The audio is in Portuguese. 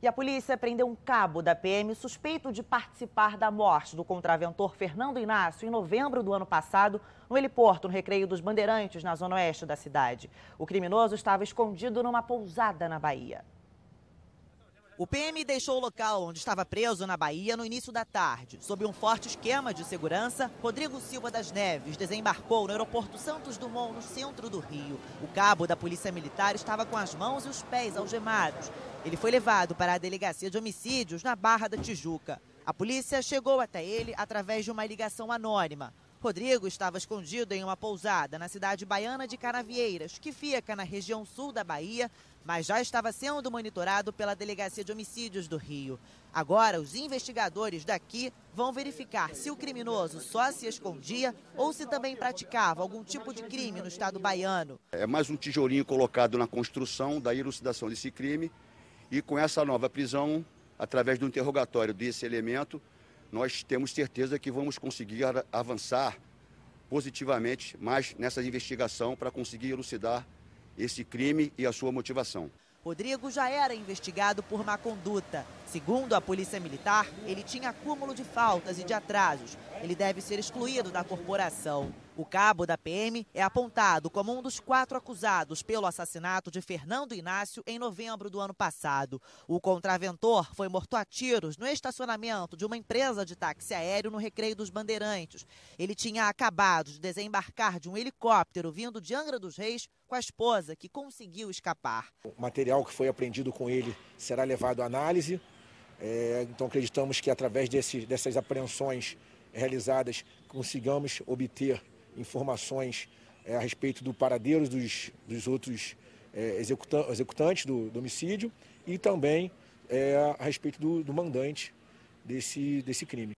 E a polícia prendeu um cabo da PM suspeito de participar da morte do contraventor Fernando Inácio em novembro do ano passado, no heliporto, no Recreio dos Bandeirantes, na zona oeste da cidade. O criminoso estava escondido numa pousada na Bahia. O PM deixou o local onde estava preso na Bahia no início da tarde. Sob um forte esquema de segurança, Rodrigo Silva das Neves desembarcou no aeroporto Santos Dumont, no centro do Rio. O cabo da Polícia Militar estava com as mãos e os pés algemados. Ele foi levado para a delegacia de homicídios na Barra da Tijuca. A polícia chegou até ele através de uma ligação anônima. Rodrigo estava escondido em uma pousada na cidade baiana de Canavieiras, que fica na região sul da Bahia, mas já estava sendo monitorado pela Delegacia de Homicídios do Rio. Agora, os investigadores daqui vão verificar se o criminoso só se escondia ou se também praticava algum tipo de crime no estado baiano. É mais um tijolinho colocado na construção da elucidação desse crime e com essa nova prisão, através do interrogatório desse elemento, nós temos certeza que vamos conseguir avançar positivamente mais nessa investigação para conseguir elucidar esse crime e a sua motivação. Rodrigo já era investigado por má conduta. Segundo a Polícia Militar, ele tinha acúmulo de faltas e de atrasos. Ele deve ser excluído da corporação. O cabo da PM é apontado como um dos quatro acusados pelo assassinato de Fernando Inácio em novembro do ano passado. O contraventor foi morto a tiros no estacionamento de uma empresa de táxi aéreo no Recreio dos Bandeirantes. Ele tinha acabado de desembarcar de um helicóptero vindo de Angra dos Reis com a esposa, que conseguiu escapar. O material material que foi apreendido com ele será levado à análise. É, então, acreditamos que através desse, dessas apreensões realizadas consigamos obter informações é, a respeito do paradeiro dos, dos outros é, executa executantes do, do, homicídio e também é, a respeito do, do mandante desse, desse crime.